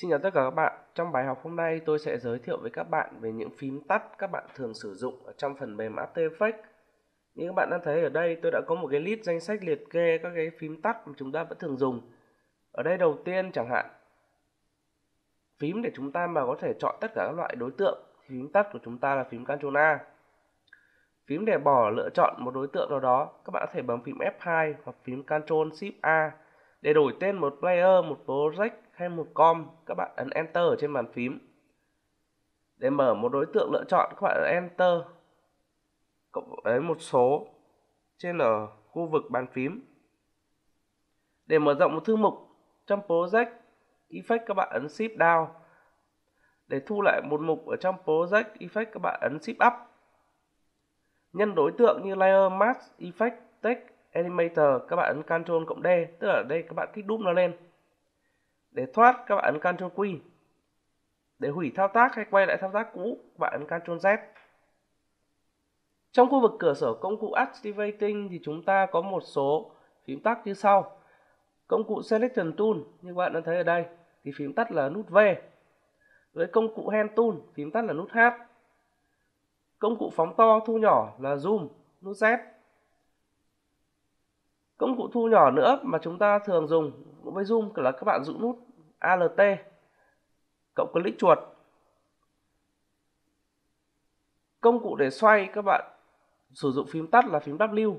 Xin chào tất cả các bạn, trong bài học hôm nay tôi sẽ giới thiệu với các bạn về những phím tắt các bạn thường sử dụng ở trong phần mềm After Effects. Như các bạn đang thấy ở đây tôi đã có một cái list danh sách liệt kê các cái phím tắt mà chúng ta vẫn thường dùng. Ở đây đầu tiên chẳng hạn, phím để chúng ta mà có thể chọn tất cả các loại đối tượng, thì phím tắt của chúng ta là phím Ctrl A. Phím để bỏ lựa chọn một đối tượng nào đó, các bạn có thể bấm phím F2 hoặc phím Ctrl Shift A để đổi tên một player, một project hay một com, các bạn ấn Enter ở trên bàn phím. Để mở một đối tượng lựa chọn, các bạn ấn Enter. Cộng với một số trên ở khu vực bàn phím. Để mở rộng một thư mục trong project, effect các bạn ấn Shift Down. Để thu lại một mục ở trong project, effect các bạn ấn Shift Up. Nhân đối tượng như layer mask, effect, text Animator các bạn ấn Ctrl cộng D tức là ở đây các bạn kích đúp nó lên để thoát các bạn ấn Ctrl Q để hủy thao tác hay quay lại thao tác cũ các bạn ấn Ctrl Z trong khu vực cửa sổ công cụ Activating thì chúng ta có một số phím tắt như sau công cụ Selection Tool như các bạn đã thấy ở đây thì phím tắt là nút V với công cụ Hand Tool phím tắt là nút H công cụ phóng to thu nhỏ là Zoom nút Z Công cụ thu nhỏ nữa mà chúng ta thường dùng với Zoom là các bạn giữ nút ALT cộng click chuột. Công cụ để xoay các bạn sử dụng phím tắt là phím W.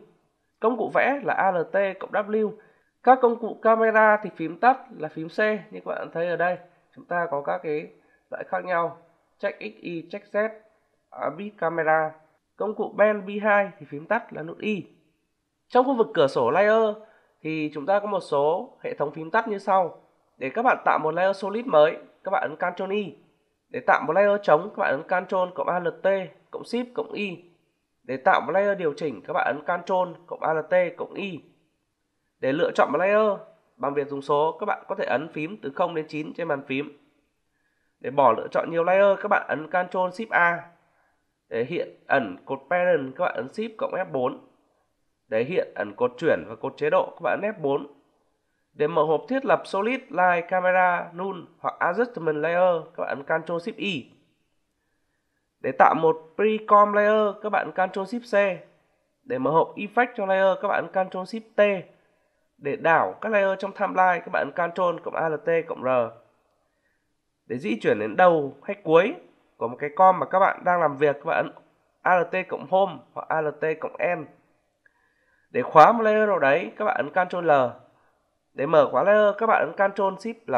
Công cụ vẽ là ALT cộng W. Các công cụ camera thì phím tắt là phím C như các bạn thấy ở đây. Chúng ta có các cái loại khác nhau. Check X, Y, Check Z, Bit Camera. Công cụ Band B2 thì phím tắt là nút Y. Trong khu vực cửa sổ layer thì chúng ta có một số hệ thống phím tắt như sau. Để các bạn tạo một layer solid mới, các bạn ấn Ctrl Y. Để tạo một layer trống, các bạn ấn Ctrl cộng Alt cộng Shift cộng Y. Để tạo một layer điều chỉnh, các bạn ấn Ctrl cộng Alt cộng Y. Để lựa chọn một layer bằng việc dùng số, các bạn có thể ấn phím từ 0 đến 9 trên bàn phím. Để bỏ lựa chọn nhiều layer, các bạn ấn Ctrl Shift A. Để hiện ẩn cột parent, các bạn ấn Shift cộng F4 để hiện ẩn cột chuyển và cột chế độ các bạn ấn F4 để mở hộp thiết lập Solid Line Camera Null hoặc Adjustment Layer các bạn ấn Ctrl Shift Y để tạo một Precom Layer các bạn ấn Ctrl Shift C để mở hộp Effect cho layer các bạn ấn Ctrl Shift T để đảo các layer trong timeline các bạn ấn Ctrl cộng Alt cộng R để di chuyển đến đầu hay cuối của một cái com mà các bạn đang làm việc các bạn ấn Alt cộng Home hoặc Alt cộng End để khóa một layer nào đấy các bạn ấn Ctrl L để mở khóa layer các bạn ấn Ctrl Shift L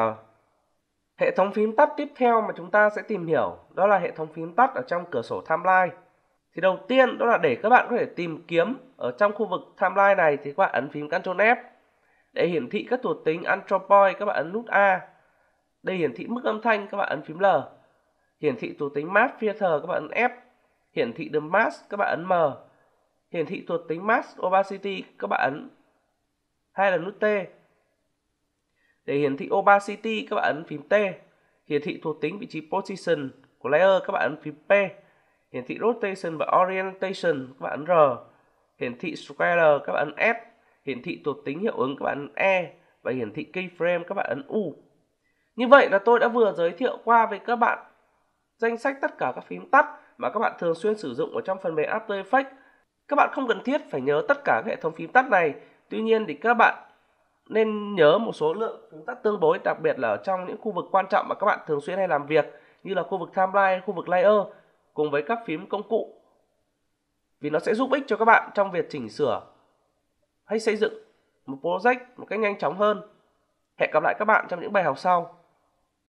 hệ thống phím tắt tiếp theo mà chúng ta sẽ tìm hiểu đó là hệ thống phím tắt ở trong cửa sổ timeline thì đầu tiên đó là để các bạn có thể tìm kiếm ở trong khu vực timeline này thì các bạn ấn phím Ctrl F để hiển thị các thuộc tính anthropoid các bạn ấn nút A để hiển thị mức âm thanh các bạn ấn phím L hiển thị thuộc tính mask filter các bạn ấn F hiển thị đường mask các bạn ấn M hiển thị thuộc tính mask Opacity các bạn ấn hay là nút T. Để hiển thị Opacity các bạn ấn phím T. Hiển thị thuộc tính vị trí Position của layer các bạn ấn phím P. Hiển thị Rotation và Orientation các bạn ấn R. Hiển thị square các bạn ấn F. Hiển thị thuộc tính hiệu ứng các bạn ấn E. Và hiển thị Keyframe các bạn ấn U. Như vậy là tôi đã vừa giới thiệu qua với các bạn danh sách tất cả các phím tắt mà các bạn thường xuyên sử dụng ở trong phần mềm After Effects các bạn không cần thiết phải nhớ tất cả hệ thống phím tắt này. Tuy nhiên thì các bạn nên nhớ một số lượng phím tắt tương đối đặc biệt là ở trong những khu vực quan trọng mà các bạn thường xuyên hay làm việc như là khu vực timeline, khu vực layer cùng với các phím công cụ. Vì nó sẽ giúp ích cho các bạn trong việc chỉnh sửa hay xây dựng một project một cách nhanh chóng hơn. Hẹn gặp lại các bạn trong những bài học sau.